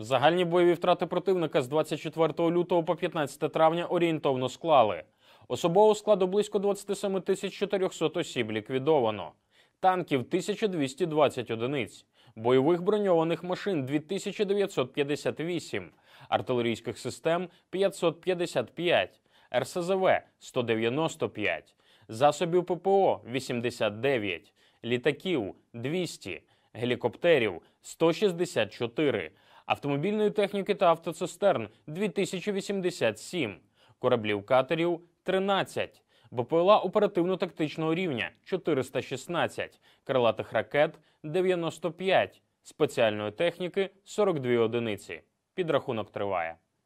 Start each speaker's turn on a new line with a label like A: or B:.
A: Загальні бойові втрати противника з 24 лютого по 15 травня орієнтовно склали. Особового складу близько 27 400 осіб ліквідовано, танків 1220 одиниць, бойових броньованих машин 2958, артилерійських систем 555, РСЗВ 195, засобів ППО 89, літаків 200, гелікоптерів 164, автомобільної техніки та автоцистерн 2087, кораблів катерів 13, БПЛА оперативно-тактичного рівня 416, крилатих ракет 95, спеціальної техніки 42 одиниці. Підрахунок триває.